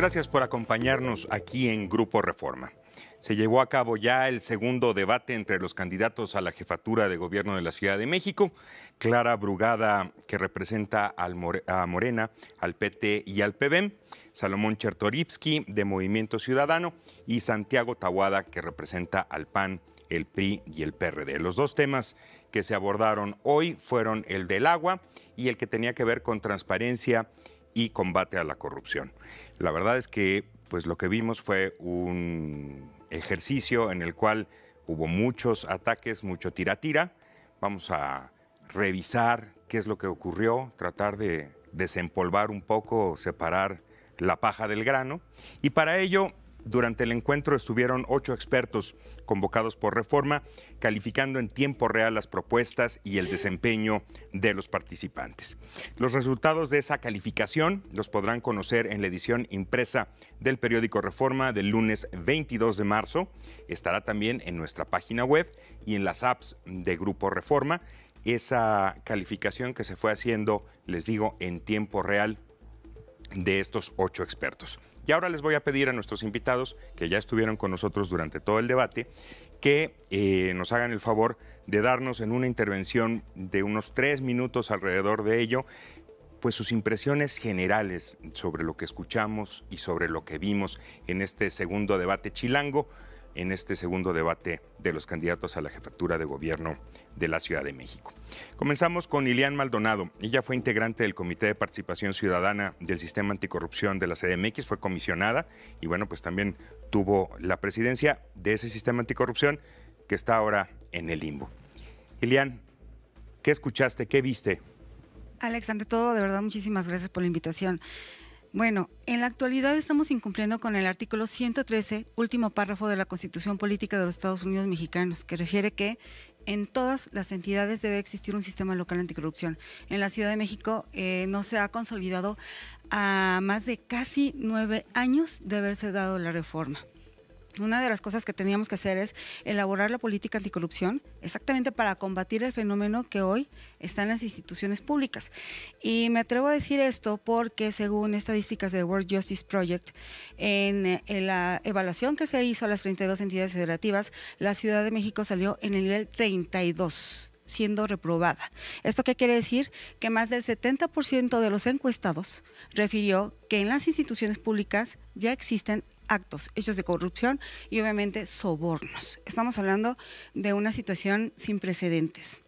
gracias por acompañarnos aquí en Grupo Reforma. Se llevó a cabo ya el segundo debate entre los candidatos a la jefatura de gobierno de la Ciudad de México. Clara Brugada, que representa a Morena, al PT y al PBM, Salomón Chertoripsky, de Movimiento Ciudadano, y Santiago Tawada, que representa al PAN, el PRI y el PRD. Los dos temas que se abordaron hoy fueron el del agua y el que tenía que ver con transparencia y combate a la corrupción. La verdad es que pues lo que vimos fue un ejercicio en el cual hubo muchos ataques, mucho tira-tira. Vamos a revisar qué es lo que ocurrió, tratar de desempolvar un poco, separar la paja del grano. Y para ello durante el encuentro estuvieron ocho expertos convocados por reforma, calificando en tiempo real las propuestas y el desempeño de los participantes. Los resultados de esa calificación los podrán conocer en la edición impresa del periódico Reforma del lunes 22 de marzo. Estará también en nuestra página web y en las apps de Grupo Reforma. Esa calificación que se fue haciendo, les digo, en tiempo real de estos ocho expertos. Y ahora les voy a pedir a nuestros invitados, que ya estuvieron con nosotros durante todo el debate, que eh, nos hagan el favor de darnos en una intervención de unos tres minutos alrededor de ello, pues sus impresiones generales sobre lo que escuchamos y sobre lo que vimos en este segundo debate chilango en este segundo debate de los candidatos a la jefatura de gobierno de la Ciudad de México. Comenzamos con Ilian Maldonado. Ella fue integrante del Comité de Participación Ciudadana del Sistema Anticorrupción de la CDMX, fue comisionada y bueno, pues también tuvo la presidencia de ese sistema anticorrupción que está ahora en el limbo. Ilian, ¿qué escuchaste? ¿Qué viste? Alex, todo, de verdad, muchísimas gracias por la invitación. Bueno, en la actualidad estamos incumpliendo con el artículo 113, último párrafo de la Constitución Política de los Estados Unidos Mexicanos, que refiere que en todas las entidades debe existir un sistema local anticorrupción. En la Ciudad de México eh, no se ha consolidado a más de casi nueve años de haberse dado la reforma una de las cosas que teníamos que hacer es elaborar la política anticorrupción exactamente para combatir el fenómeno que hoy está en las instituciones públicas. Y me atrevo a decir esto porque según estadísticas de World Justice Project, en, eh, la evaluación que se hizo a las 32 entidades federativas, la Ciudad de México salió en el nivel 32 siendo reprobada. ¿Esto qué quiere decir? Que más del 70% de los encuestados refirió que en las instituciones públicas ya existen actos, hechos de corrupción y obviamente sobornos. Estamos hablando de una situación sin precedentes.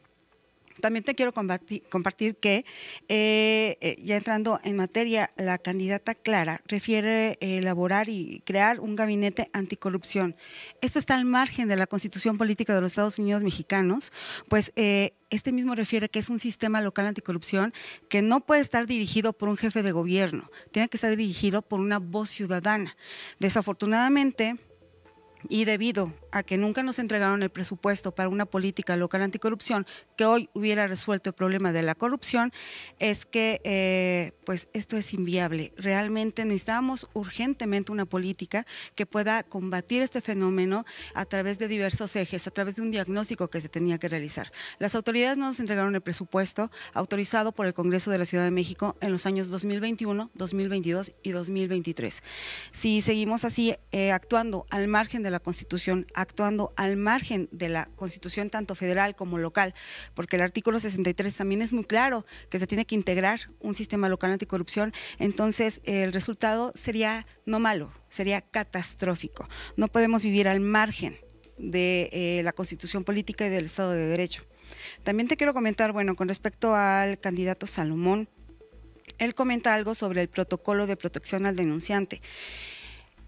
También te quiero compartir que, eh, eh, ya entrando en materia, la candidata Clara refiere eh, elaborar y crear un gabinete anticorrupción. Esto está al margen de la Constitución Política de los Estados Unidos mexicanos, pues este mismo refiere que es un sistema local anticorrupción que no puede estar dirigido por un jefe de gobierno, tiene que estar dirigido por una voz ciudadana. Desafortunadamente, y debido a que nunca nos entregaron el presupuesto para una política local anticorrupción que hoy hubiera resuelto el problema de la corrupción, es que eh, pues esto es inviable. Realmente necesitamos urgentemente una política que pueda combatir este fenómeno a través de diversos ejes, a través de un diagnóstico que se tenía que realizar. Las autoridades no nos entregaron el presupuesto autorizado por el Congreso de la Ciudad de México en los años 2021, 2022 y 2023. Si seguimos así eh, actuando al margen de la Constitución, actuando al margen de la Constitución tanto federal como local, porque el artículo 63 también es muy claro que se tiene que integrar un sistema local anticorrupción, entonces el resultado sería no malo, sería catastrófico. No podemos vivir al margen de eh, la Constitución política y del Estado de Derecho. También te quiero comentar, bueno, con respecto al candidato Salomón, él comenta algo sobre el protocolo de protección al denunciante.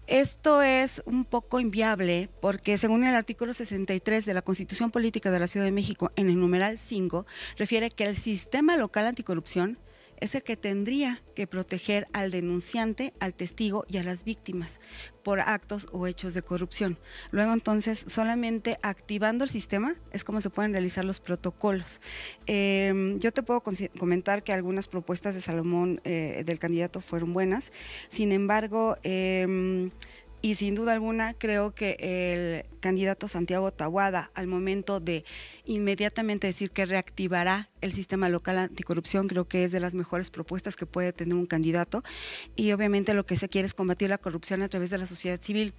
Esto es un poco inviable porque según el artículo 63 de la Constitución Política de la Ciudad de México, en el numeral 5, refiere que el sistema local anticorrupción es el que tendría que proteger al denunciante, al testigo y a las víctimas por actos o hechos de corrupción. Luego entonces, solamente activando el sistema es como se pueden realizar los protocolos. Em, yo te puedo comentar que algunas propuestas de Salomón eh, del candidato fueron buenas, sin embargo, em, y sin duda alguna creo que el candidato Santiago Tawada, al momento de inmediatamente decir que reactivará el sistema local anticorrupción creo que es de las mejores propuestas que puede tener un candidato y obviamente lo que se quiere es combatir la corrupción a través de la sociedad civil.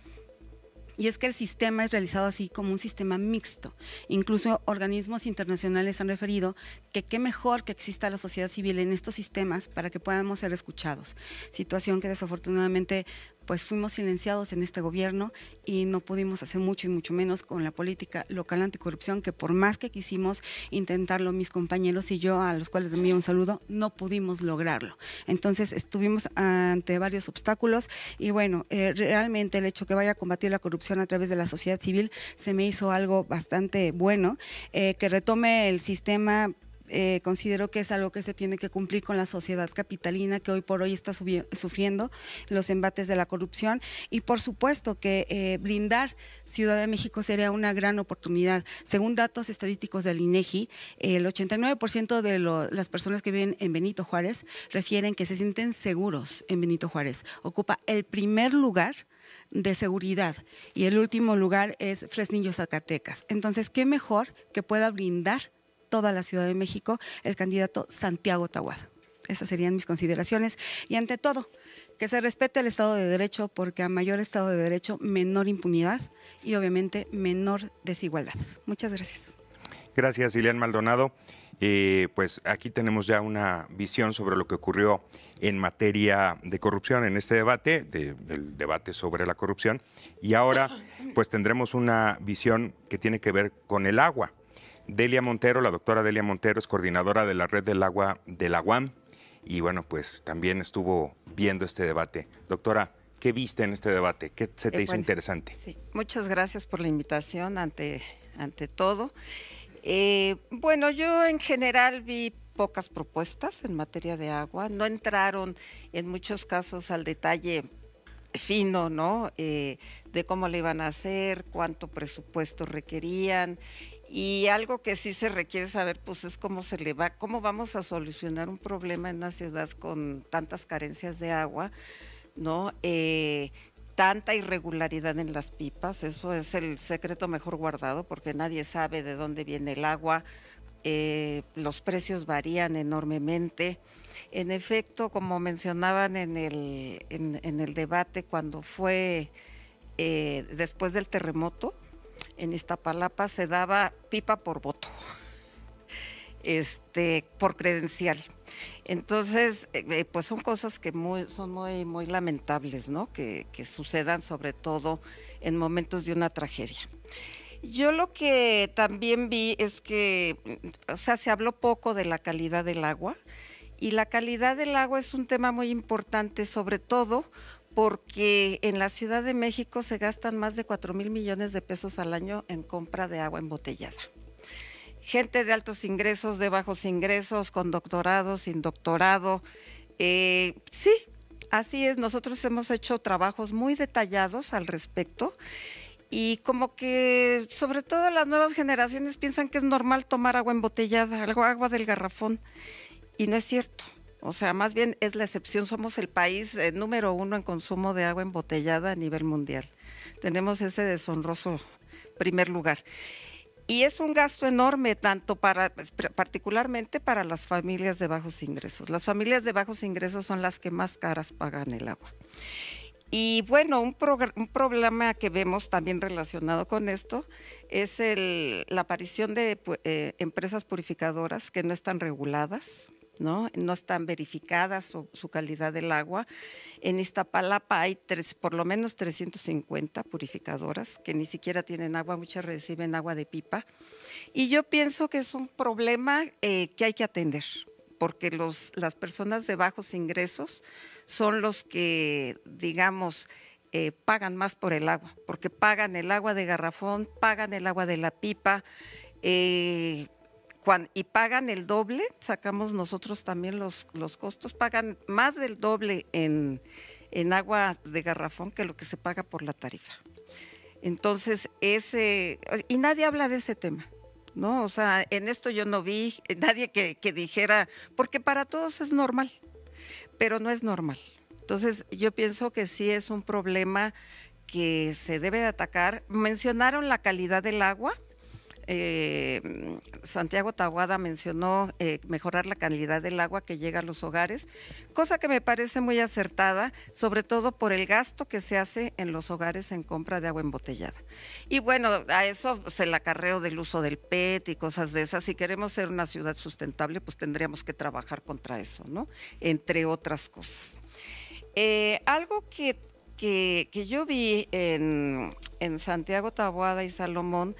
Y es que el sistema es realizado así como un sistema mixto. Incluso organismos internacionales han referido que qué mejor que exista la sociedad civil en estos sistemas para que podamos ser escuchados. Situación que desafortunadamente pues fuimos silenciados en este gobierno y no pudimos hacer mucho y mucho menos con la política local anticorrupción que por más que quisimos intentarlo mis compañeros y yo, a los cuales envío un saludo, no pudimos lograrlo. Entonces estuvimos ante varios obstáculos y bueno, eh, realmente el hecho que vaya a combatir la corrupción a través de la sociedad civil se me hizo algo bastante bueno, eh, que retome el sistema eh, considero que es algo que se tiene que cumplir con la sociedad capitalina que hoy por hoy está sufriendo los embates de la corrupción y por supuesto que eh, blindar Ciudad de México sería una gran oportunidad. Según datos estadísticos del INEGI, el 89% de las personas que viven en Benito Juárez refieren que se sienten seguros en Benito Juárez. Ocupa el primer lugar de seguridad y el último lugar es Fresnillo Zacatecas. Entonces, ¿qué mejor que pueda blindar toda la Ciudad de México el candidato Santiago Tahuada. Esas serían mis consideraciones. Y ante todo, que se respete el Estado de Derecho, porque a mayor Estado de Derecho, menor impunidad y obviamente menor desigualdad. Muchas gracias. Gracias, Ileán Maldonado. Eh, pues aquí tenemos ya una visión sobre lo que ocurrió en materia de corrupción en este debate, de, el debate sobre la corrupción, y ahora pues tendremos una visión que tiene que ver con el agua. Delia Montero, la doctora Delia Montero es coordinadora de la Red del Agua de la UAM y bueno, pues también estuvo viendo este debate. Doctora, ¿qué viste en este debate? ¿Qué se te eh, hizo interesante? Sí, muchas gracias por la invitación ante, ante todo. Eh, bueno, yo en general vi pocas propuestas en materia de agua, no entraron en muchos casos al detalle fino, ¿no? Eh, de cómo le iban a hacer, cuánto presupuesto requerían, y algo que sí se requiere saber, pues, es cómo se le va, cómo vamos a solucionar un problema en una ciudad con tantas carencias de agua, ¿no? Eh, tanta irregularidad en las pipas, eso es el secreto mejor guardado, porque nadie sabe de dónde viene el agua, eh, los precios varían enormemente. En efecto, como mencionaban en el, en, el debate cuando fue eh, después del terremoto, en esta Palapa se daba pipa por voto, este, por credencial. Entonces, eh, eh, pues son cosas que son muy, lamentables, ¿no? Que, que sucedan sobre todo en momentos de una tragedia. Yo lo que también vi es que, o sea, se habló poco de la calidad del agua y la calidad del agua es un tema muy importante, sobre todo porque en la Ciudad de México se gastan más de 4 mil millones de pesos al año en compra de agua embotellada. Gente de altos ingresos, de bajos ingresos, con doctorado, sin doctorado. Eh, sí, así es, nosotros hemos hecho trabajos muy detallados al respecto y como que sobre todo las nuevas generaciones piensan que es normal tomar agua embotellada, agua del garrafón, y no es cierto. O sea, más bien es la excepción, somos el país eh, número uno en consumo de agua embotellada a nivel mundial. Tenemos ese deshonroso primer lugar. Y es un gasto enorme, tanto para, pues, particularmente para las familias de bajos ingresos. Las familias de bajos ingresos son las que más caras pagan el agua. Y bueno, un, problema que vemos también relacionado con esto es la aparición de eh, empresas purificadoras que no están reguladas, ¿no? están verificadas su, calidad del agua. En Iztapalapa hay por lo menos 350 purificadoras que ni siquiera tienen agua, muchas reciben agua de pipa. Y yo pienso que es un problema eh, que hay que atender, porque los, las personas de bajos ingresos son los que, digamos, eh, pagan más por el agua, porque pagan el agua de garrafón, pagan el agua de la pipa. Eh, y pagan el doble, sacamos nosotros también los, los costos, pagan más del doble en, agua de garrafón que lo que se paga por la tarifa. Entonces, ese, y nadie habla de ese tema. ¿no? O sea, en esto yo no vi nadie que, que, dijera, porque para todos es normal, pero no es normal. Entonces, yo pienso que sí es un problema que se debe de atacar. Mencionaron la calidad del agua, eh, Santiago Tahuada mencionó eh, mejorar la calidad del agua que llega a los hogares, cosa que me parece muy acertada, sobre todo por el gasto que se hace en los hogares en compra de agua embotellada. Y bueno, a eso se le acarreo del uso del PET y cosas de esas. Si queremos ser una ciudad sustentable, pues tendríamos que trabajar contra eso, ¿no? Entre otras cosas. Eh, algo que, yo vi en, en Santiago Tahuada y Salomón,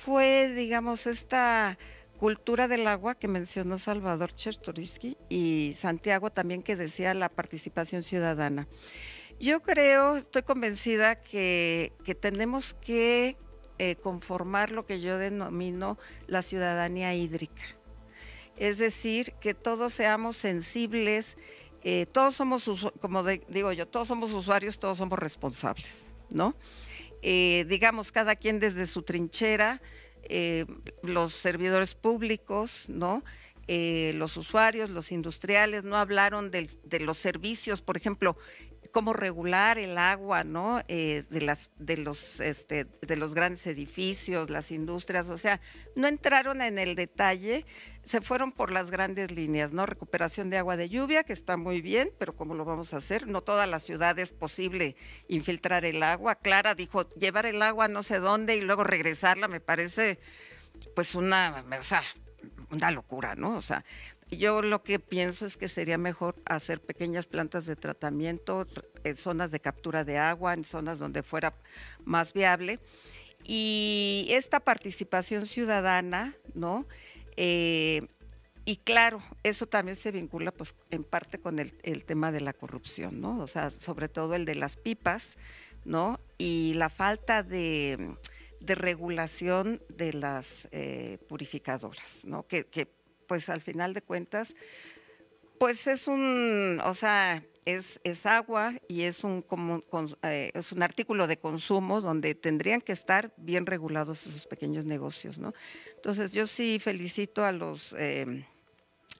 fue, digamos, esta cultura del agua que mencionó Salvador Chertoriski y Santiago también que decía la participación ciudadana. Yo creo, estoy convencida que, tenemos que eh, conformar lo que yo denomino la ciudadanía hídrica. Es decir, que todos seamos sensibles, eh, todos somos, como digo yo, todos somos usuarios, todos somos responsables, ¿no? Eh, digamos, cada quien desde su trinchera, eh, los servidores públicos, ¿no? Eh, los usuarios, los industriales, no hablaron de los servicios, por ejemplo, cómo regular el agua, ¿no? Eh, de, las, de, los, este, de los grandes edificios, las industrias, o sea, no entraron en el detalle, se fueron por las grandes líneas, ¿no? Recuperación de agua de lluvia, que está muy bien, pero ¿cómo lo vamos a hacer? No toda la ciudad es posible infiltrar el agua. Clara dijo, llevar el agua no sé dónde y luego regresarla, me parece, pues una, una locura, ¿no? O sea, yo lo que pienso es que sería mejor hacer pequeñas plantas de tratamiento en zonas de captura de agua, en zonas donde fuera más viable. Y esta participación ciudadana, ¿no? Eh, y claro, eso también se vincula pues en parte con el, tema de la corrupción, ¿no? O sea, sobre todo el de las pipas, ¿no? Y la falta de, regulación de las eh, purificadoras, ¿no? que pues al final de cuentas, pues es un, o sea, es, agua y es un, como, eh, es un artículo de consumo donde tendrían que estar bien regulados esos pequeños negocios, Entonces yo sí felicito a los eh,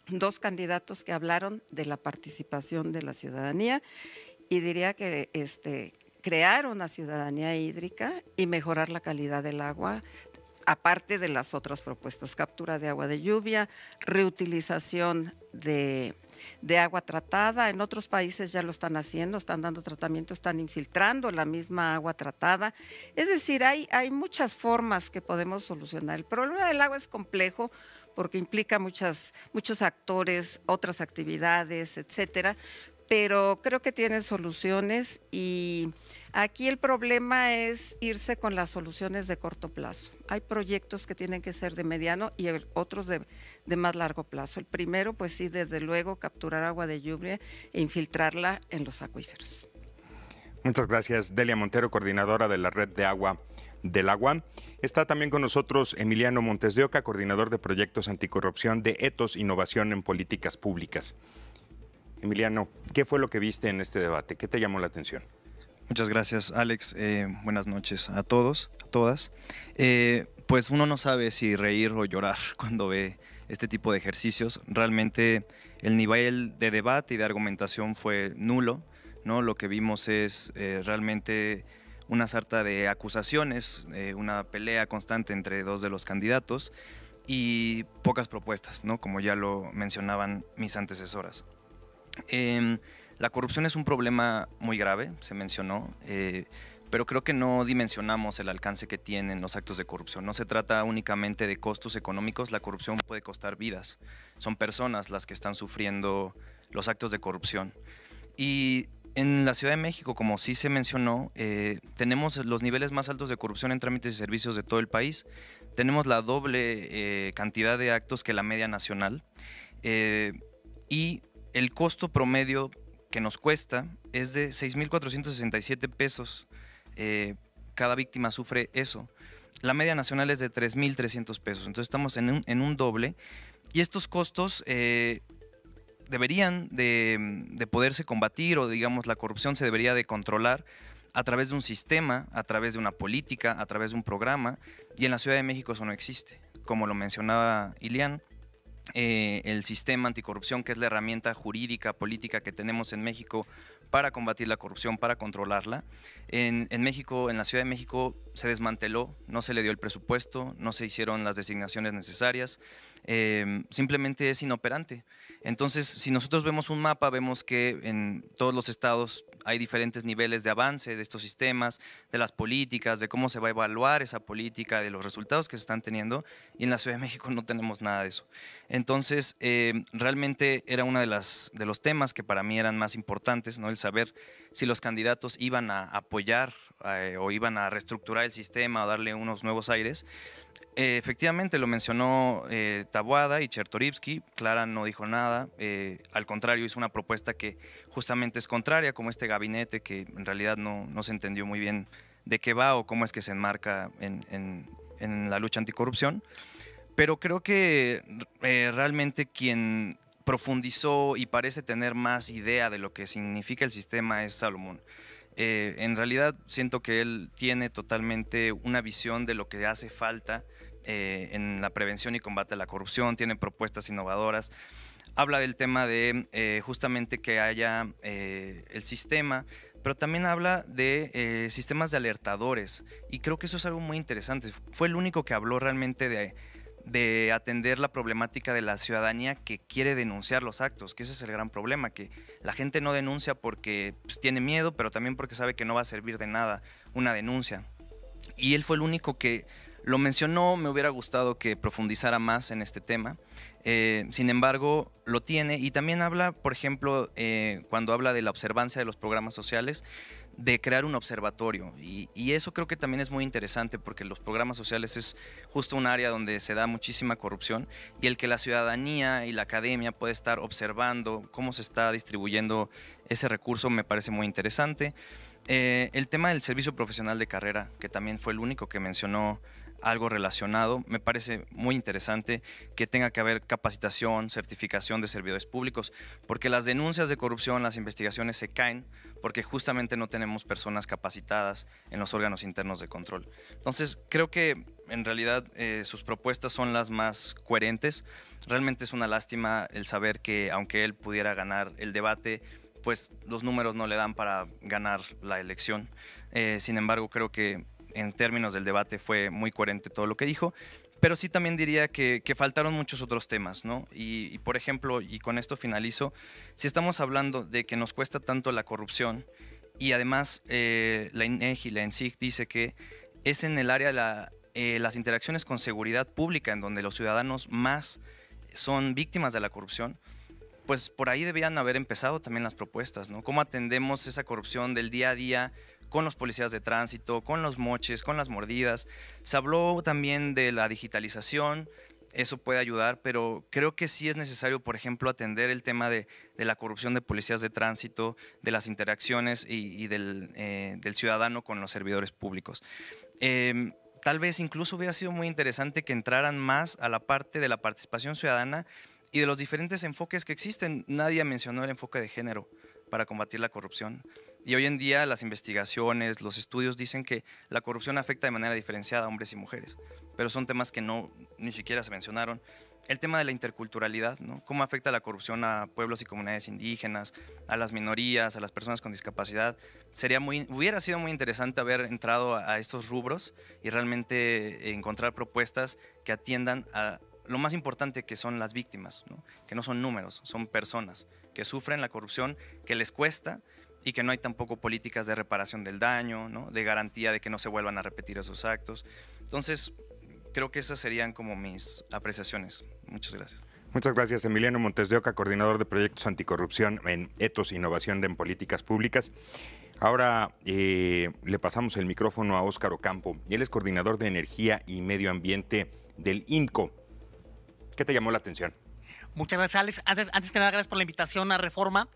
dos candidatos que hablaron de la participación de la ciudadanía y diría que este, crear una ciudadanía hídrica y mejorar la calidad del agua aparte de las otras propuestas, captura de agua de lluvia, reutilización de, agua tratada. En otros países ya lo están haciendo, están dando tratamiento, están infiltrando la misma agua tratada. Es decir, hay, muchas formas que podemos solucionar. El problema del agua es complejo porque implica muchos actores, otras actividades, etcétera, pero creo que tiene soluciones y Aquí el problema es irse con las soluciones de corto plazo. Hay proyectos que tienen que ser de mediano y otros de, más largo plazo. El primero, pues sí, desde luego, capturar agua de lluvia e infiltrarla en los acuíferos. Muchas gracias, Delia Montero, coordinadora de la Red de Agua del Agua. Está también con nosotros Emiliano Montes de Oca, coordinador de proyectos anticorrupción de ETOS Innovación en Políticas Públicas. Emiliano, ¿qué fue lo que viste en este debate? ¿Qué te llamó la atención? Muchas gracias, Alex. Eh, buenas noches a todos, a todas. Eh, pues uno no sabe si reír o llorar cuando ve este tipo de ejercicios. Realmente el nivel de debate y de argumentación fue nulo. ¿no? Lo que vimos es eh, realmente una sarta de acusaciones, una pelea constante entre dos de los candidatos y pocas propuestas, ¿no? como ya lo mencionaban mis antecesoras. Em, la corrupción es un problema muy grave, se mencionó, eh, pero creo que no dimensionamos el alcance que tienen los actos de corrupción. No se trata únicamente de costos económicos, la corrupción puede costar vidas. Son personas las que están sufriendo los actos de corrupción. Y en la Ciudad de México, como sí se mencionó, eh, tenemos los niveles más altos de corrupción en trámites y servicios de todo el país. Tenemos la doble eh, cantidad de actos que la media nacional. y el costo promedio que nos cuesta es de 6.467 pesos. Eh, cada víctima sufre eso. La media nacional es de 3.300 pesos. Entonces estamos en un, doble. Y estos costos eh, deberían de, de, poderse combatir o digamos la corrupción se debería de controlar a través de un sistema, a través de una política, a través de un programa. Y en la Ciudad de México eso no existe. Como lo mencionaba Ilian, eh, el sistema anticorrupción, que es la herramienta jurídica, política que tenemos en México para combatir la corrupción, para controlarla. En, México, en la Ciudad de México, se desmanteló, no se le dio el presupuesto, no se hicieron las designaciones necesarias, eh, simplemente es inoperante. Entonces, si nosotros vemos un mapa, vemos que en todos los estados hay diferentes niveles de avance de estos sistemas, de las políticas, de cómo se va a evaluar esa política, de los resultados que se están teniendo, y en la Ciudad de México no tenemos nada de eso. Entonces, eh, realmente era uno de, de los temas que para mí eran más importantes, ¿no? El saber si los candidatos iban a apoyar eh, o iban a reestructurar el sistema o darle unos nuevos aires. Eh, efectivamente, lo mencionó Tabuada y Chertorivsky. Clara no dijo nada. al contrario, hizo una propuesta que justamente es contraria, como este gabinete que en realidad no, no se entendió muy bien de qué va o cómo es que se enmarca en la lucha anticorrupción. Pero creo que eh, realmente quien profundizó y parece tener más idea de lo que significa el sistema es Salomón. Eh, en realidad siento que él tiene totalmente una visión de lo que hace falta eh, en la prevención y combate a la corrupción, tiene propuestas innovadoras. Habla del tema de justamente que haya el sistema, pero también habla de sistemas de alertadores y creo que eso es algo muy interesante. Fue el único que habló realmente de de atender la problemática de la ciudadanía que quiere denunciar los actos, que ese es el gran problema, que la gente no denuncia porque pues, tiene miedo, pero también porque sabe que no va a servir de nada una denuncia. Y él fue el único que lo mencionó, me hubiera gustado que profundizara más en este tema. Eh, sin embargo, lo tiene y también habla, por ejemplo, eh, cuando habla de la observancia de los programas sociales, de crear un observatorio. Y, eso creo que también es muy interesante porque los programas sociales es justo un área donde se da muchísima corrupción y el que la ciudadanía y la academia puede estar observando cómo se está distribuyendo ese recurso me parece muy interesante. Eh, el tema del servicio profesional de carrera, que también fue el único que mencionó algo relacionado. Me parece muy interesante que tenga que haber capacitación, certificación de servidores públicos, porque las denuncias de corrupción, las investigaciones se caen porque justamente no tenemos personas capacitadas en los órganos internos de control. Entonces, creo que en realidad eh, sus propuestas son las más coherentes. Realmente es una lástima el saber que aunque él pudiera ganar el debate, pues los números no le dan para ganar la elección. Eh, sin embargo, creo que en términos del debate fue muy coherente todo lo que dijo, pero sí también diría que, faltaron muchos otros temas, ¿no? Y, por ejemplo, y con esto finalizo, si estamos hablando de que nos cuesta tanto la corrupción y además eh, la INEGI, e la ENSIC dice que es en el área de la, eh, las interacciones con seguridad pública en donde los ciudadanos más son víctimas de la corrupción, pues por ahí debían haber empezado también las propuestas, ¿no? ¿Cómo atendemos esa corrupción del día a día? con los policías de tránsito, con los moches, con las mordidas. Se habló también de la digitalización, eso puede ayudar, pero creo que sí es necesario, por ejemplo, atender el tema de, la corrupción de policías de tránsito, de las interacciones y, eh, del, ciudadano con los servidores públicos. Em, tal vez incluso hubiera sido muy interesante que entraran más a la parte de la participación ciudadana y de los diferentes enfoques que existen. Nadie mencionó el enfoque de género para combatir la corrupción. Y hoy en día las investigaciones, los estudios dicen que la corrupción afecta de manera diferenciada a hombres y mujeres, pero son temas que no ni siquiera se mencionaron. El tema de la interculturalidad, ¿no? ¿Cómo afecta la corrupción a pueblos y comunidades indígenas, a las minorías, a las personas con discapacidad? Sería muy, hubiera sido muy interesante haber entrado a, estos rubros y realmente eh, encontrar propuestas que atiendan a, lo más importante que son las víctimas, que no son números, son personas que sufren la corrupción, que les cuesta y que no hay tampoco políticas de reparación del daño, ¿no? de garantía de que no se vuelvan a repetir esos actos. Entonces, creo que esas serían como mis apreciaciones. Muchas gracias. Muchas gracias, Emiliano Montes de Oca, coordinador de proyectos anticorrupción en Etos e Innovación en Políticas Públicas. Ahora eh, le pasamos el micrófono a Óscar Ocampo. Él es coordinador de Energía y Medio Ambiente del INCO. ¿Qué te llamó la atención? Muchas gracias, Alex. Antes, que nada, gracias por la invitación a Reforma.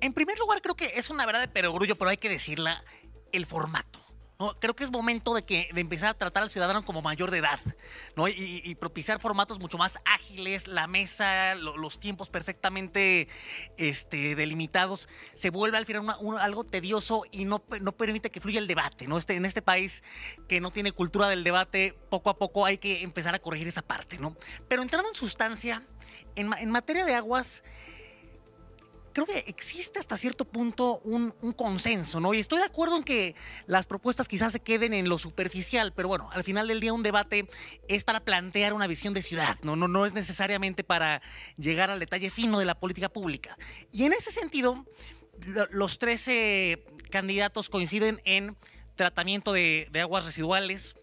En primer lugar, creo que es una verdad de perogrullo, pero hay que decirla, el formato. Creo que es momento de, que, empezar a tratar al ciudadano como mayor de edad, ¿no? Y, propiciar formatos mucho más ágiles, la mesa, los tiempos perfectamente este, delimitados. Se vuelve al final algo tedioso y no, no permite que fluya el debate, ¿no? Este, en este país que no tiene cultura del debate, poco a poco hay que empezar a corregir esa parte, ¿no? Pero entrando en sustancia, en, en materia de aguas creo que existe hasta cierto punto un, consenso, ¿no? Y estoy de acuerdo en que las propuestas quizás se queden en lo superficial, pero bueno, al final del día un debate es para plantear una visión de ciudad, ¿no? No, no es necesariamente para llegar al detalle fino de la política pública. Y en ese sentido, los 13 candidatos coinciden en tratamiento de aguas residuales,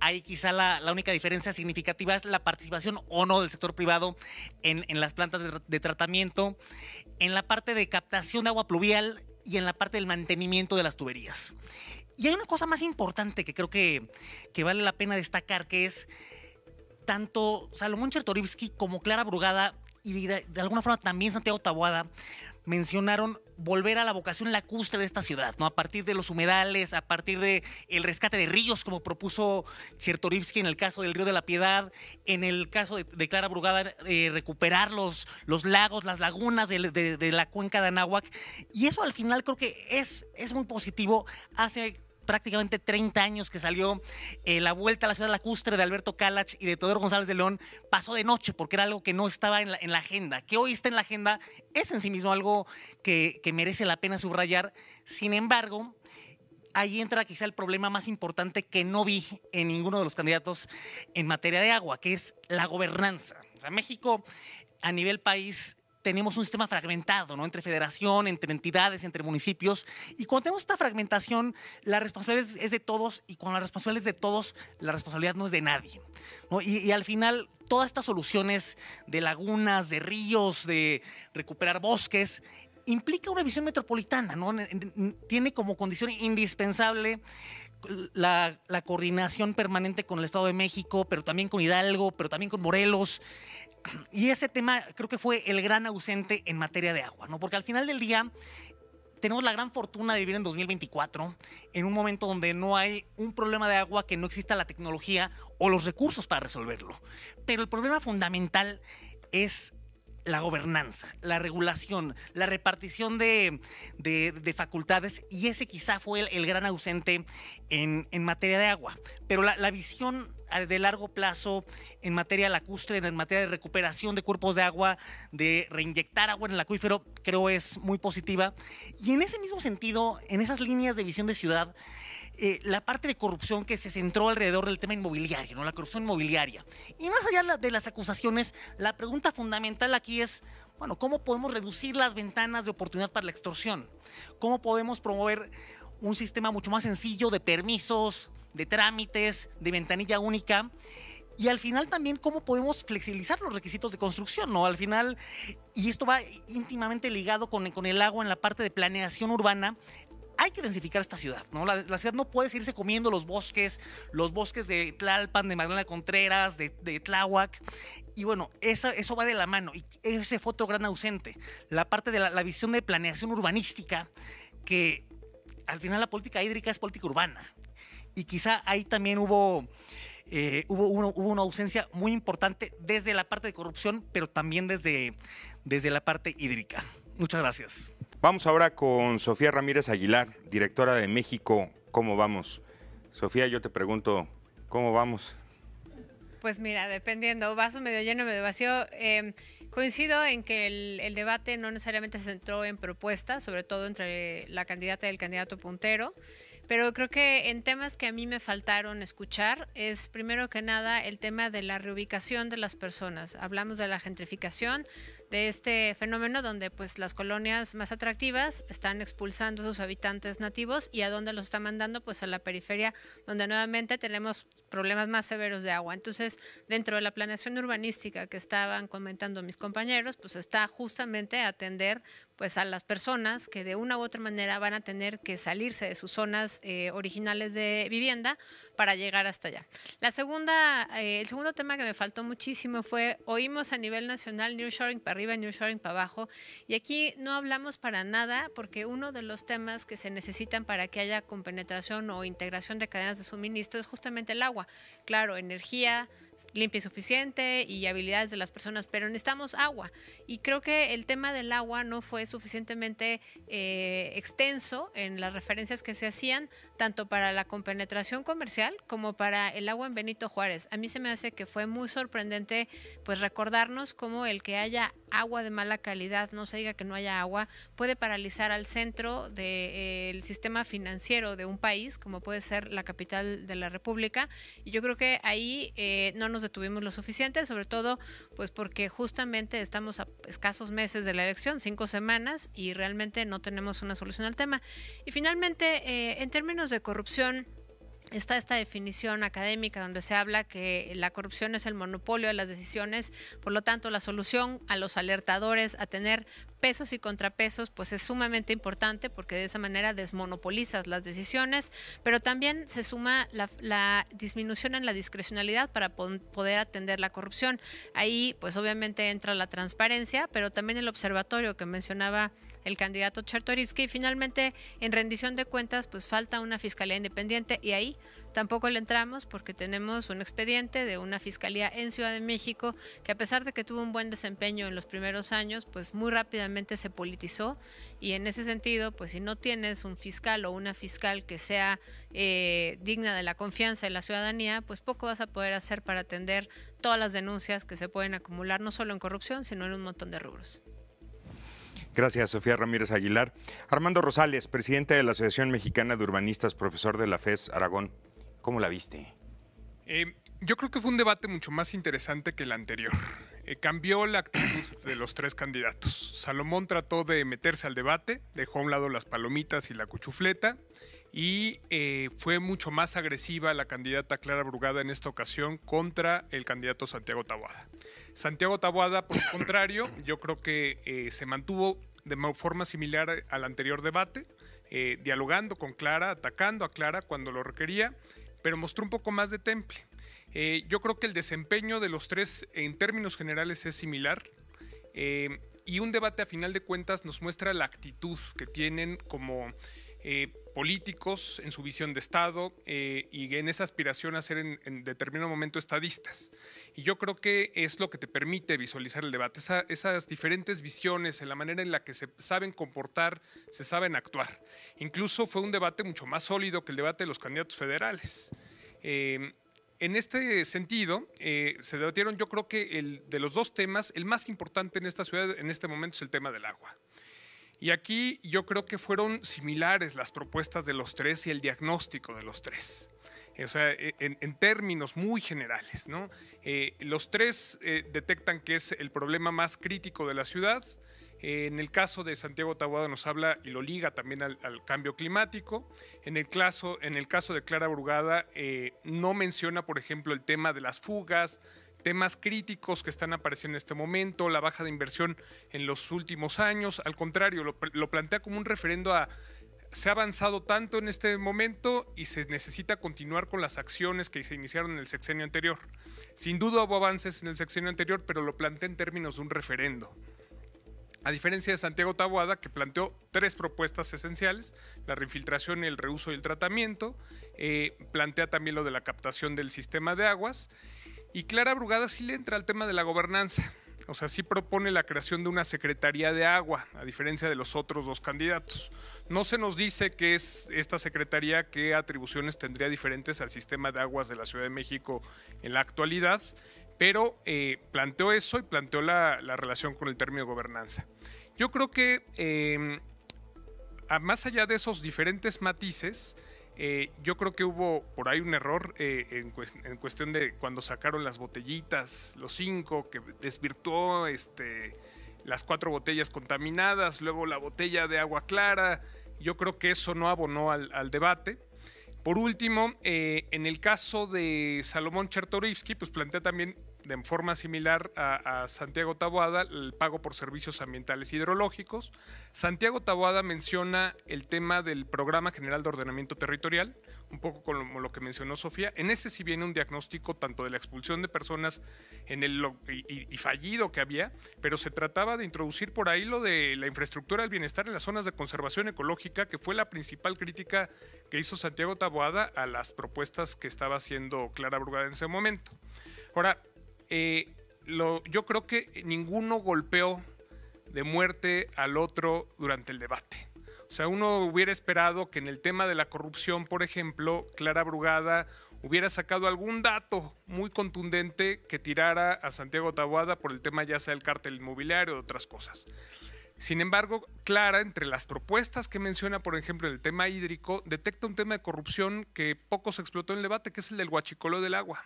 ahí quizá la, única diferencia significativa es la participación o no del sector privado en, las plantas de, tratamiento, en la parte de captación de agua pluvial y en la parte del mantenimiento de las tuberías. Y hay una cosa más importante que creo que, vale la pena destacar, que es tanto Salomón Chertorivsky como Clara Brugada y de, de alguna forma también Santiago Taboada mencionaron volver a la vocación lacustre de esta ciudad, ¿no? A partir de los humedales, a partir de el rescate de ríos, como propuso Chertorivsky en el caso del río de la Piedad, en el caso de, Clara Brugada, eh, recuperar los, lagos, las lagunas de, la cuenca de Anáhuac. Y eso al final creo que es, es muy positivo, hace prácticamente 30 años que salió eh, La Vuelta a la Ciudad Lacustre de Alberto Calach y de Teodoro González de León pasó de noche porque era algo que no estaba en la, agenda. Que hoy está en la agenda es en sí mismo algo que, que merece la pena subrayar. Sin embargo, ahí entra quizá el problema más importante que no vi en ninguno de los candidatos en materia de agua, que es la gobernanza. O sea, México a nivel país tenemos un sistema fragmentado, ¿no? Entre federación, entre entidades, entre municipios. Y cuando tenemos esta fragmentación, la responsabilidad es de todos y cuando la responsabilidad es de todos, la responsabilidad no es de nadie. Y, al final, todas estas soluciones de lagunas, de ríos, de recuperar bosques, implica una visión metropolitana, ¿no? Tiene como condición indispensable la, la, coordinación permanente con el Estado de México, pero también con Hidalgo, pero también con Morelos y ese tema creo que fue el gran ausente en materia de agua, ¿no? Porque al final del día tenemos la gran fortuna de vivir en 2024, en un momento donde no hay un problema de agua que no exista la tecnología o los recursos para resolverlo. Pero el problema fundamental es la gobernanza, la regulación, la repartición de, facultades y ese quizá fue el, gran ausente en, materia de agua. Pero la, la visión eh, de largo plazo en materia lacustre, en materia de recuperación de cuerpos de agua, de reinyectar agua en el acuífero, creo es muy positiva. Y en ese mismo sentido, en esas líneas de visión de ciudad, eh, la parte de corrupción que se centró alrededor del tema inmobiliario, ¿no? La corrupción inmobiliaria. Y más allá de las acusaciones, la pregunta fundamental aquí es, bueno, ¿cómo podemos reducir las ventanas de oportunidad para la extorsión? ¿Cómo podemos promover un sistema mucho más sencillo de permisos, de trámites, de ventanilla única? Y al final también cómo podemos flexibilizar los requisitos de construcción, ¿no? Al final, y esto va íntimamente ligado con, con, el agua en la parte de planeación urbana, hay que densificar esta ciudad, ¿no? La, ciudad no puede seguirse comiendo los bosques, los bosques de Tlalpan, de Magdalena Contreras, de, de Tláhuac. Y bueno, eso va de la mano. Y ese fue otro gran ausente. La parte de la, visión de planeación urbanística, que al final la política hídrica es política urbana. Y quizá ahí también hubo... Eh, una ausencia muy importante desde la parte de corrupción, pero también desde, desde la parte hídrica. Muchas gracias. Vamos ahora con Sofía Ramírez Aguilar, directora de México. ¿Cómo vamos? Sofía, yo te pregunto, ¿cómo vamos? Pues mira, dependiendo, vaso medio lleno, medio vacío. Em, coincido en que el, el, debate no necesariamente se centró en propuestas, sobre todo entre la candidata y el candidato puntero, pero creo que en temas que a mí me faltaron escuchar es primero que nada el tema de la reubicación de las personas. Hablamos de la gentrificación, de este fenómeno donde pues las colonias más atractivas están expulsando a sus habitantes nativos y a dónde los está mandando pues a la periferia donde nuevamente tenemos problemas más severos de agua. Entonces, dentro de la planeación urbanística que estaban comentando mis compañeros, pues está justamente atender pues a las personas que de una u otra manera van a tener que salirse de sus zonas eh, originales de vivienda para llegar hasta allá. La segunda, eh, el segundo tema que me faltó muchísimo fue oímos a nivel nacional New Shoring para para abajo. Y aquí no hablamos para nada porque uno de los temas que se necesitan para que haya compenetración o integración de cadenas de suministro es justamente el agua. Claro, energía, limpia y suficiente y habilidades de las personas, pero necesitamos agua. Y creo que el tema del agua no fue suficientemente eh, extenso en las referencias que se hacían, tanto para la compenetración comercial como para el agua en Benito Juárez. A mí se me hace que fue muy sorprendente pues recordarnos cómo el que haya agua de mala calidad, no se diga que no haya agua, puede paralizar al centro del eh, sistema financiero de un país, como puede ser la capital de la República. Y yo creo que ahí eh, no nos detuvimos lo suficiente, sobre todo pues porque justamente estamos a escasos meses de la elección, cinco semanas, y realmente no tenemos una solución al tema. Y finalmente, eh, en términos de corrupción, está esta definición académica donde se habla que la corrupción es el monopolio de las decisiones, por lo tanto la solución a los alertadores a tener pesos y contrapesos pues es sumamente importante porque de esa manera desmonopolizas las decisiones, pero también se suma la, la disminución en la discrecionalidad para poder atender la corrupción. Ahí pues obviamente entra la transparencia, pero también el observatorio que mencionaba el candidato Chartorivsky Y finalmente, en rendición de cuentas, pues falta una fiscalía independiente y ahí tampoco le entramos porque tenemos un expediente de una fiscalía en Ciudad de México que a pesar de que tuvo un buen desempeño en los primeros años, pues muy rápidamente se politizó y en ese sentido, pues si no tienes un fiscal o una fiscal que sea eh, digna de la confianza de la ciudadanía, pues poco vas a poder hacer para atender todas las denuncias que se pueden acumular, no solo en corrupción, sino en un montón de rubros. Gracias, Sofía Ramírez Aguilar. Armando Rosales, presidente de la Asociación Mexicana de Urbanistas, profesor de la FES Aragón. ¿Cómo la viste? Eh, yo creo que fue un debate mucho más interesante que el anterior. Eh, cambió la actitud de los tres candidatos. Salomón trató de meterse al debate, dejó a un lado las palomitas y la cuchufleta, y eh, fue mucho más agresiva la candidata Clara Brugada en esta ocasión contra el candidato Santiago Taboada. Santiago Taboada, por el contrario, yo creo que eh, se mantuvo de forma similar al anterior debate, eh, dialogando con Clara, atacando a Clara cuando lo requería, pero mostró un poco más de temple. yo creo que el desempeño de los tres en términos generales es similar. y un debate a final de cuentas nos muestra la actitud que tienen como eh, políticos en su visión de Estado eh, y en esa aspiración a ser en, determinado momento estadistas. Y yo creo que es lo que te permite visualizar el debate, esas diferentes visiones en la manera en la que se saben comportar, se saben actuar. Incluso fue un debate mucho más sólido que el debate de los candidatos federales. Eh, en este sentido, se debatieron, yo creo que el, de los dos temas, el más importante en esta ciudad en este momento es el tema del agua. Y aquí yo creo que fueron similares las propuestas de los tres y el diagnóstico de los tres. Eh, o sea, e, en, términos muy generales, ¿no? Eh, los tres eh, detectan que es el problema más crítico de la ciudad. en el caso de Santiago Taboada nos habla y lo liga también al, cambio climático. En el, caso, en el caso de Clara Brugada no menciona, por ejemplo, el tema de las fugas, temas críticos que están apareciendo en este momento, la baja de inversión en los últimos años. Al contrario, lo, plantea como un referendo a se ha avanzado tanto en este momento y se necesita continuar con las acciones que se iniciaron en el sexenio anterior. Sin duda hubo avances en el sexenio anterior, pero lo plantea en términos de un referendo. A diferencia de Santiago Taboada, que planteó tres propuestas esenciales, la reinfiltración, el reuso y el tratamiento, eh, plantea también lo de la captación del sistema de aguas y Clara Brugada sí le entra al tema de la gobernanza. O sea, sí propone la creación de una Secretaría de Agua, a diferencia de los otros dos candidatos. No se nos dice qué es esta Secretaría, qué atribuciones tendría diferentes al sistema de aguas de la Ciudad de México en la actualidad, pero eh, planteó eso y planteó la, relación con el término gobernanza. Yo creo que, eh, más allá de esos diferentes matices, eh, yo creo que hubo por ahí un error eh, en, cuestión de cuando sacaron las botellitas, los cinco, que desvirtuó este, las cuatro botellas contaminadas, luego la botella de agua clara. Yo creo que eso no abonó al, debate. Por último, eh, en el caso de Salomón Chertorivsky, pues plantea también de forma similar a, Santiago Taboada el pago por servicios ambientales hidrológicos. Santiago Taboada menciona el tema del Programa General de Ordenamiento Territorial, un poco como lo que mencionó Sofía. En ese sí viene un diagnóstico tanto de la expulsión de personas en el, y, y fallido que había, pero se trataba de introducir por ahí lo de la infraestructura del bienestar en las zonas de conservación ecológica, que fue la principal crítica que hizo Santiago Taboada a las propuestas que estaba haciendo Clara Brugada en ese momento. Ahora, eh, yo creo que ninguno golpeó de muerte al otro durante el debate. O sea, uno hubiera esperado que en el tema de la corrupción, por ejemplo, Clara Brugada hubiera sacado algún dato muy contundente que tirara a Santiago Taboada por el tema ya sea del cártel inmobiliario o otras cosas. Sin embargo, Clara, entre las propuestas que menciona, por ejemplo, en el tema hídrico, detecta un tema de corrupción que poco se explotó en el debate, que es el del guachicolo del agua.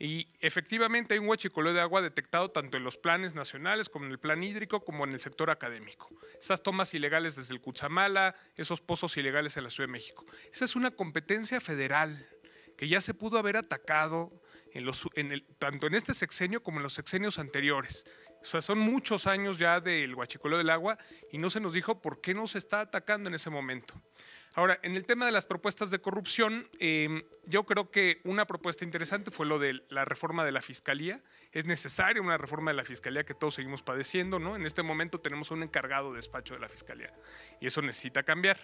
Y efectivamente hay un huachicoleo de agua detectado tanto en los planes nacionales como en el plan hídrico como en el sector académico. Esas tomas ilegales desde el Cuchamala, esos pozos ilegales en la Ciudad de México. Esa es una competencia federal que ya se pudo haber atacado tanto en este sexenio como en los sexenios anteriores. O sea, son muchos años ya del huachicoleo del agua y no se nos dijo por qué no se está atacando en ese momento. Ahora, en el tema de las propuestas de corrupción, em, yo creo que una propuesta interesante fue lo de la reforma de la fiscalía. Es necesaria una reforma de la fiscalía que todos seguimos padeciendo, ¿no? En este momento tenemos un encargado de despacho de la fiscalía y eso necesita cambiar.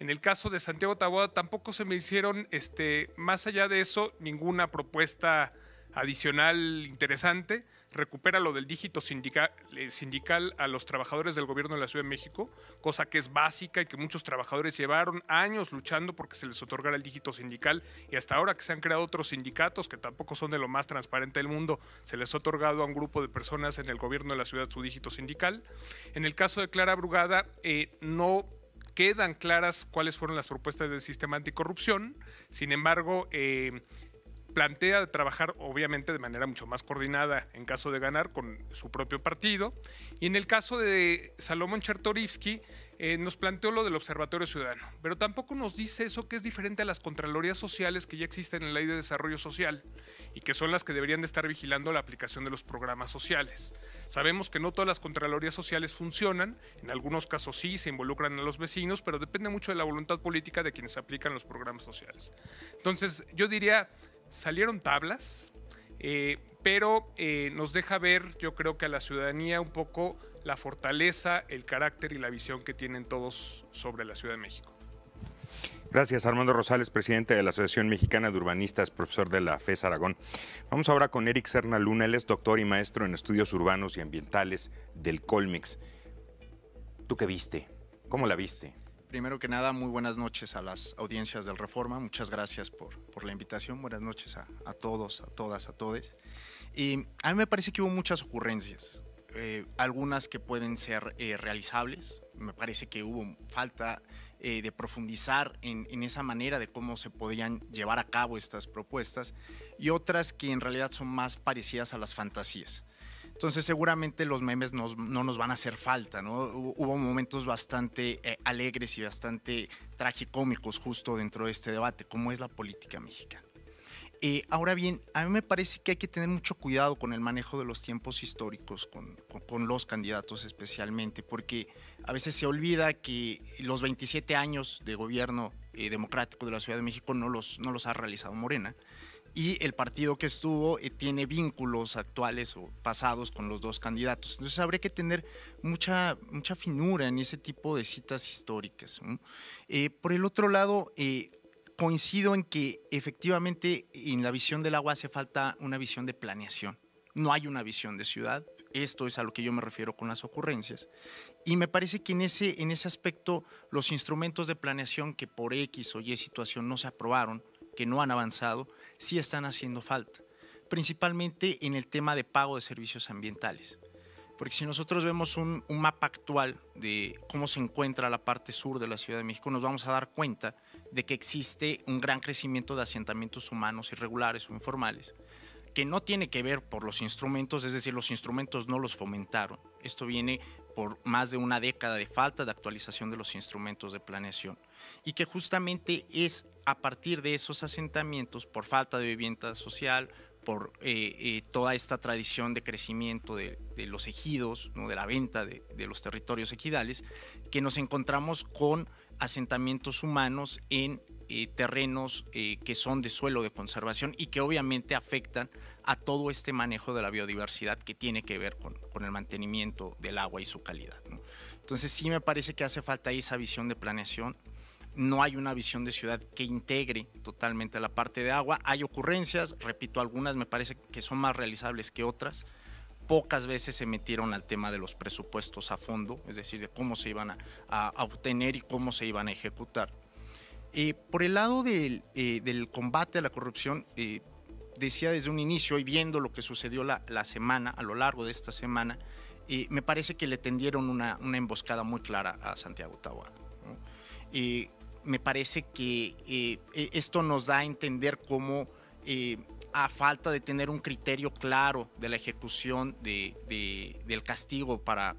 En el caso de Santiago Taboada tampoco se me hicieron, este, más allá de eso, ninguna propuesta adicional interesante, recupera lo del dígito sindical, eh, sindical, a los trabajadores del gobierno de la Ciudad de México, cosa que es básica y que muchos trabajadores llevaron años luchando porque se les otorgara el dígito sindical y hasta ahora que se han creado otros sindicatos que tampoco son de lo más transparente del mundo, se les ha otorgado a un grupo de personas en el gobierno de la ciudad su dígito sindical. En el caso de Clara Brugada, eh, no quedan claras cuáles fueron las propuestas del sistema anticorrupción, sin embargo, eh, plantea trabajar obviamente de manera mucho más coordinada en caso de ganar con su propio partido. Y en el caso de Salomón Chertorivsky, eh, nos planteó lo del Observatorio Ciudadano, pero tampoco nos dice eso que es diferente a las Contralorías Sociales que ya existen en la Ley de Desarrollo Social y que son las que deberían de estar vigilando la aplicación de los programas sociales. Sabemos que no todas las Contralorías Sociales funcionan, en algunos casos sí, se involucran a los vecinos, pero depende mucho de la voluntad política de quienes aplican los programas sociales. Entonces, yo diría salieron tablas, eh, pero eh, nos deja ver, yo creo que a la ciudadanía un poco la fortaleza, el carácter y la visión que tienen todos sobre la Ciudad de México. Gracias, Armando Rosales, presidente de la Asociación Mexicana de Urbanistas, profesor de la FES Aragón. Vamos ahora con Eric Serna Luna, él es doctor y maestro en estudios urbanos y ambientales del Colmex. ¿Tú qué viste? ¿Cómo la viste? Primero que nada, muy buenas noches a las audiencias del Reforma. Muchas gracias por, por la invitación. Buenas noches a, a, todos, a todas, a todes. Y a mí me parece que hubo muchas ocurrencias, eh, algunas que pueden ser eh, realizables. Me parece que hubo falta eh, de profundizar en, en, esa manera de cómo se podían llevar a cabo estas propuestas y otras que en realidad son más parecidas a las fantasías. Entonces seguramente los memes no nos van a hacer falta, ¿no? Hubo momentos bastante eh, alegres y bastante tragicómicos justo dentro de este debate, como es la política mexicana. Eh, ahora bien, a mí me parece que hay que tener mucho cuidado con el manejo de los tiempos históricos, con, los candidatos especialmente, porque a veces se olvida que los 27 años de gobierno eh, democrático de la Ciudad de México no los, no los ha realizado Morena y el partido que estuvo eh, tiene vínculos actuales o pasados con los dos candidatos. Entonces habría que tener mucha, mucha finura en ese tipo de citas históricas. Eh, por el otro lado, eh, coincido en que efectivamente en la visión del agua hace falta una visión de planeación. No hay una visión de ciudad. Esto es a lo que yo me refiero con las ocurrencias. Y me parece que en ese, en ese aspecto los instrumentos de planeación que por X o Y situación no se aprobaron, que no han avanzado, sí están haciendo falta, principalmente en el tema de pago de servicios ambientales. Porque si nosotros vemos un, mapa actual de cómo se encuentra la parte sur de la Ciudad de México, nos vamos a dar cuenta de que existe un gran crecimiento de asentamientos humanos irregulares o informales, que no tiene que ver por los instrumentos, es decir, los instrumentos no los fomentaron. Esto viene por más de una década de falta de actualización de los instrumentos de planeación y que justamente es a partir de esos asentamientos por falta de vivienda social, por eh, eh, toda esta tradición de crecimiento de, los ejidos, ¿no? de la venta de, los territorios equidales, que nos encontramos con asentamientos humanos en eh, terrenos que son de suelo de conservación y que obviamente afectan a todo este manejo de la biodiversidad que tiene que ver con, con el mantenimiento del agua y su calidad. Entonces sí me parece que hace falta esa visión de planeación. No hay una visión de ciudad que integre totalmente la parte de agua. Hay ocurrencias, repito, algunas me parece que son más realizables que otras. Pocas veces se metieron al tema de los presupuestos a fondo, es decir, de cómo se iban a, obtener y cómo se iban a ejecutar. Eh, por el lado eh, del, combate a la corrupción, eh, decía desde un inicio y viendo lo que sucedió la, semana, a lo largo de esta semana, y me parece que le tendieron una, emboscada muy clara a Santiago Taboada. Y me parece que eh, e, esto nos da a entender cómo, eh, a falta de tener un criterio claro de la ejecución del castigo para,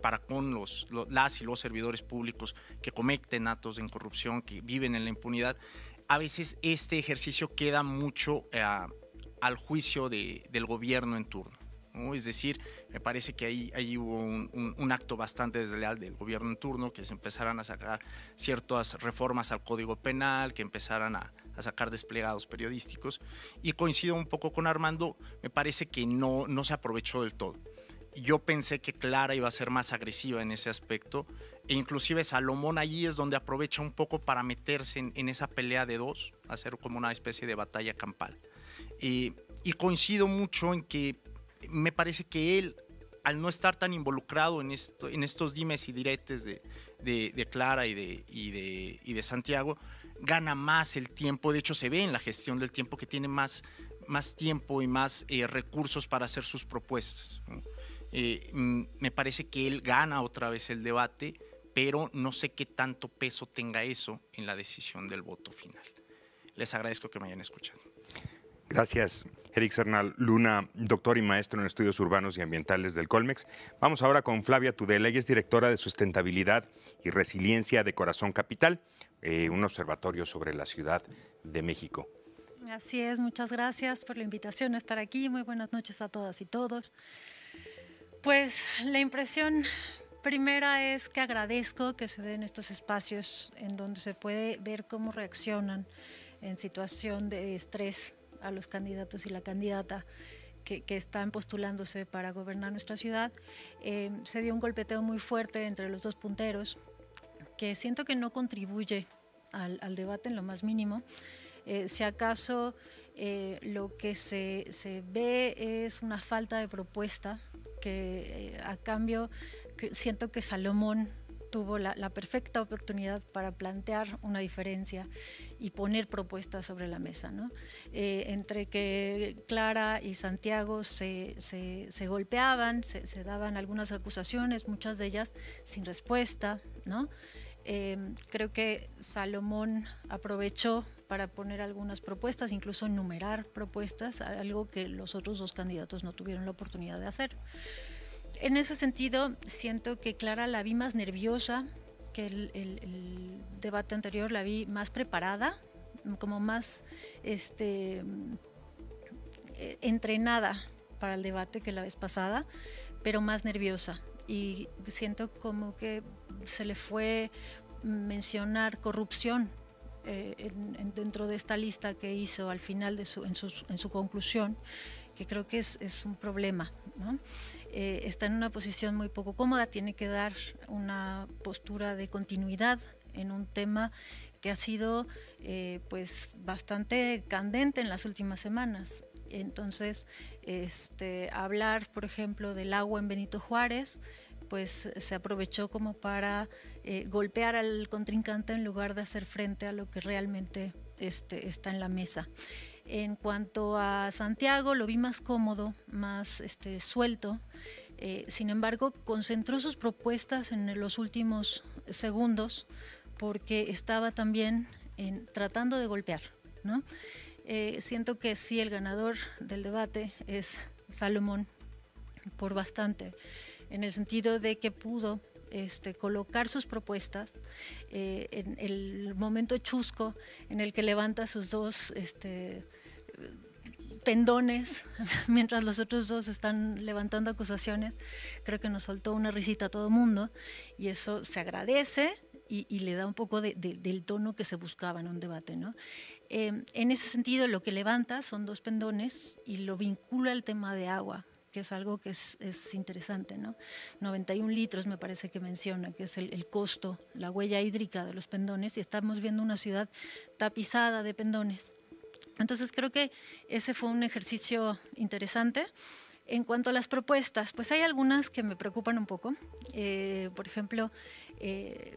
para con los, las y los servidores públicos que cometen actos de corrupción, que viven en la impunidad, a veces este ejercicio queda mucho eh, al juicio del gobierno en turno. Es decir, me parece que ahí, ahí hubo un, acto bastante desleal del gobierno en turno, que se empezaran a sacar ciertas reformas al Código Penal, que empezaran a, sacar desplegados periodísticos. Y coincido un poco con Armando, me parece que no, no se aprovechó del todo yo pensé que Clara iba a ser más agresiva en ese aspecto. E inclusive Salomón allí es donde aprovecha un poco para meterse en, esa pelea de dos, hacer como una especie de batalla campal. y coincido mucho en que me parece que él, al no estar tan involucrado en, esto, en estos dimes y diretes de, Clara y de, Santiago, gana más el tiempo, de hecho se ve en la gestión del tiempo que tiene más, tiempo y más eh, recursos para hacer sus propuestas. Eh, mm, me parece que él gana otra vez el debate pero no sé qué tanto peso tenga eso en la decisión del voto final. Les agradezco que me hayan escuchado. Gracias, Eric Sernal Luna, doctor y maestro en estudios urbanos y ambientales del Colmex. Vamos ahora con Flavia Tudela, ella es directora de Sustentabilidad y Resiliencia de Corazón Capital, eh, un observatorio sobre la Ciudad de México. Así es, muchas gracias por la invitación a estar aquí. Muy buenas noches a todas y todos. Pues la impresión primera es que agradezco que se den estos espacios en donde se puede ver cómo reaccionan en situación de estrés a los candidatos y la candidata. Que, están postulándose para gobernar nuestra ciudad. Eh, se dio un golpeteo muy fuerte entre los dos punteros, que siento que no contribuye al, debate en lo más mínimo. Eh, si acaso eh, lo que se, se, ve es una falta de propuesta, que a cambio siento que Salomón tuvo la, perfecta oportunidad para plantear una diferencia y poner propuestas sobre la mesa. ¿no? Eh, entre que Clara y Santiago se, se, golpeaban, se, daban algunas acusaciones, muchas de ellas sin respuesta. ¿no? Em, creo que Salomón aprovechó para poner algunas propuestas, incluso enumerar propuestas, algo que los otros dos candidatos no tuvieron la oportunidad de hacer en ese sentido, siento que Clara la vi más nerviosa, que el, debate anterior la vi más preparada, como más este, eh, entrenada para el debate que la vez pasada, pero más nerviosa. Y siento como que se le fue mencionar corrupción eh, dentro de esta lista que hizo al final de en, en su conclusión que creo que es, un problema. Eh, está en una posición muy poco cómoda, tiene que dar una postura de continuidad en un tema que ha sido eh, pues bastante candente en las últimas semanas. Entonces, este, hablar, por ejemplo, del agua en Benito Juárez, pues se aprovechó como para eh, golpear al contrincante en lugar de hacer frente a lo que realmente este, está en la mesa. En cuanto a Santiago, lo vi más cómodo, más este, suelto. Eh, sin embargo, concentró sus propuestas en los últimos segundos porque estaba también tratando de golpear. ¿no? Eh, siento que sí, el ganador del debate es Salomón por bastante, en el sentido de que pudo este, colocar sus propuestas eh, en el momento chusco en el que levanta sus dos este, pendones mientras los otros dos están levantando acusaciones. Creo que nos soltó una risita a todo mundo y eso se agradece y, le da un poco del tono que se buscaba en un debate. ¿no? Eh, en ese sentido, lo que levanta son dos pendones y lo vincula al tema de agua que es algo que es, interesante, ¿no? 91 litros me parece que menciona, que es el costo, la huella hídrica de los pendones, y estamos viendo una ciudad tapizada de pendones entonces creo que ese fue un ejercicio interesante. En cuanto a las propuestas, pues hay algunas que me preocupan un poco. Eh, por ejemplo, eh,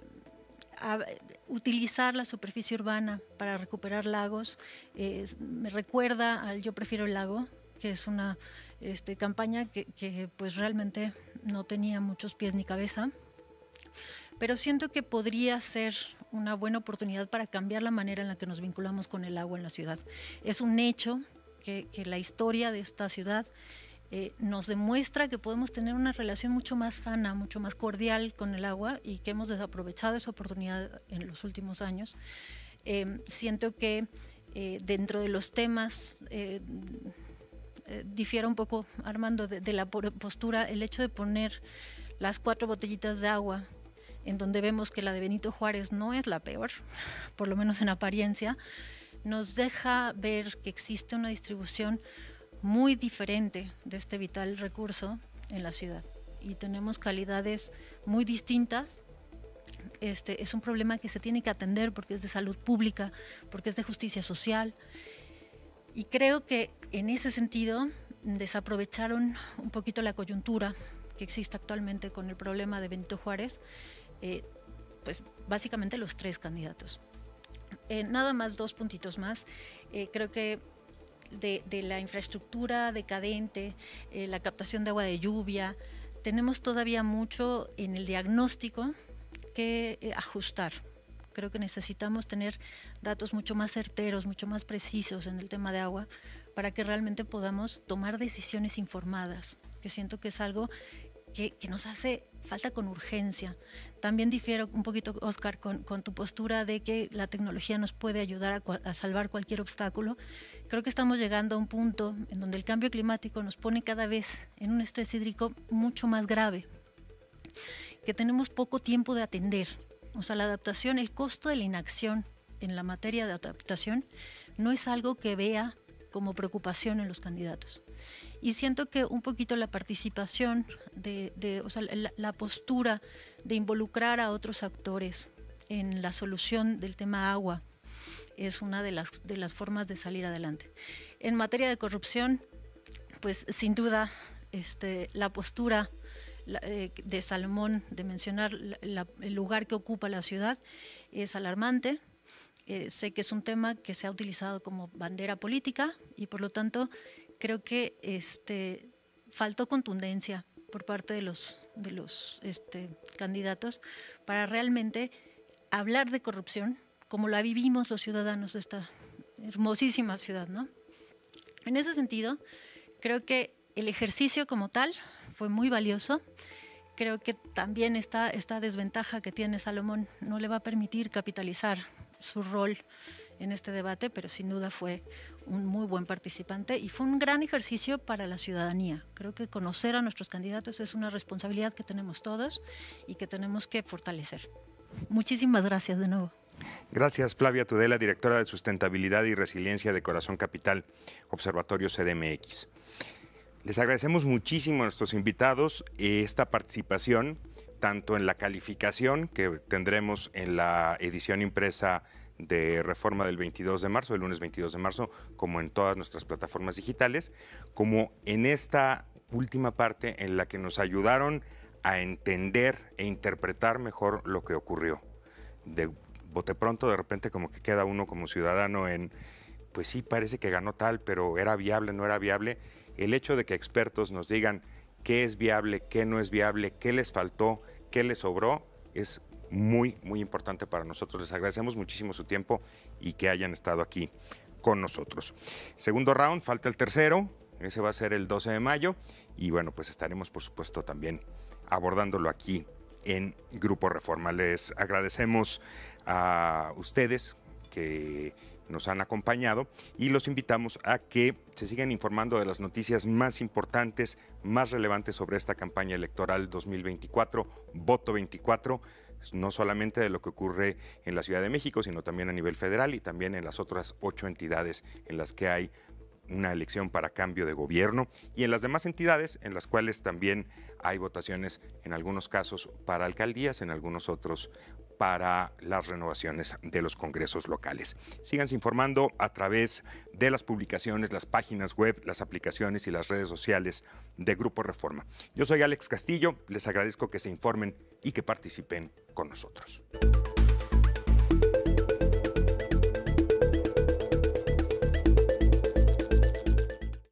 utilizar la superficie urbana para recuperar lagos. Eh, me recuerda al Yo prefiero el lago, que es una este, campaña que, que, pues realmente no tenía muchos pies ni cabeza. Pero siento que podría ser una buena oportunidad para cambiar la manera en la que nos vinculamos con el agua en la ciudad. Es un hecho que, la historia de esta ciudad eh, nos demuestra que podemos tener una relación mucho más sana, mucho más cordial con el agua y que hemos desaprovechado esa oportunidad en los últimos años. Eh, siento que eh, dentro de los temas difiera un poco, Armando, de la postura, el hecho de poner las cuatro botellitas de agua en donde vemos que la de Benito Juárez no es la peor, por lo menos en apariencia, nos deja ver que existe una distribución muy diferente de este vital recurso en la ciudad. Y tenemos calidades muy distintas. Este es un problema que se tiene que atender porque es de salud pública, porque es de justicia social. Y creo que en ese sentido desaprovecharon un poquito la coyuntura que existe actualmente con el problema de Benito Juárez eh, pues básicamente los tres candidatos. Eh, nada más dos puntitos más. Eh, creo que de, la infraestructura decadente, la captación de agua de lluvia, tenemos todavía mucho en el diagnóstico que ajustar. Creo que necesitamos tener datos mucho más certeros, mucho más precisos en el tema de agua para que realmente podamos tomar decisiones informadas, que siento que es algo que nos hace falta con urgencia. También difiero un poquito, Oscar, con, tu postura de que la tecnología nos puede ayudar a, salvar cualquier obstáculo. Creo que estamos llegando a un punto en donde el cambio climático nos pone cada vez en un estrés hídrico mucho más grave, que tenemos poco tiempo de atender. O sea, la adaptación, el costo de la inacción en la materia de adaptación no es algo que vea como preocupación en los candidatos. Y siento que un poquito la participación, de, la, postura de involucrar a otros actores en la solución del tema agua es una de las, de las formas de salir adelante. En materia de corrupción, pues sin duda este, la postura eh, de Salomón, de mencionar el lugar que ocupa la ciudad, es alarmante. Eh, sé que es un tema que se ha utilizado como bandera política y por lo tanto creo que este, faltó contundencia por parte de los, de los este, candidatos para realmente hablar de corrupción como la vivimos los ciudadanos de esta hermosísima ciudad. ¿no? En ese sentido, creo que el ejercicio como tal fue muy valioso. Creo que también esta, esta desventaja que tiene Salomón no le va a permitir capitalizar su rol en este debate, pero sin duda fue un muy buen participante y fue un gran ejercicio para la ciudadanía. Creo que conocer a nuestros candidatos es una responsabilidad que tenemos todos y que tenemos que fortalecer. Muchísimas gracias de nuevo. Gracias, Flavia Tudela, directora de Sustentabilidad y Resiliencia de Corazón Capital, Observatorio CDMX. Les agradecemos muchísimo a nuestros invitados eh, esta participación, tanto en la calificación que tendremos en la edición impresa de reforma del 22 de marzo, el lunes 22 de marzo, como en todas nuestras plataformas digitales, como en esta última parte en la que nos ayudaron a entender e interpretar mejor lo que ocurrió. De bote pronto, de repente como que queda uno como ciudadano en, pues sí, parece que ganó tal, pero era viable, no era viable. El hecho de que expertos nos digan qué es viable, qué no es viable, qué les faltó, qué les sobró, es muy, muy importante para nosotros. Les agradecemos muchísimo su tiempo y que hayan estado aquí con nosotros. Segundo round, falta el tercero, ese va a ser el 12 de mayo y bueno, pues estaremos por supuesto también abordándolo aquí en Grupo Reforma. Les agradecemos a ustedes que nos han acompañado y los invitamos a que se sigan informando de las noticias más importantes, más relevantes sobre esta campaña electoral 2024, Voto 24 no solamente de lo que ocurre en la Ciudad de México, sino también a nivel federal y también en las otras ocho entidades en las que hay una elección para cambio de gobierno y en las demás entidades en las cuales también hay votaciones en algunos casos para alcaldías, en algunos otros para las renovaciones de los congresos locales. Síganse informando a través de las publicaciones, las páginas web, las aplicaciones y las redes sociales de Grupo Reforma. Yo soy Alex Castillo, les agradezco que se informen y que participen con nosotros.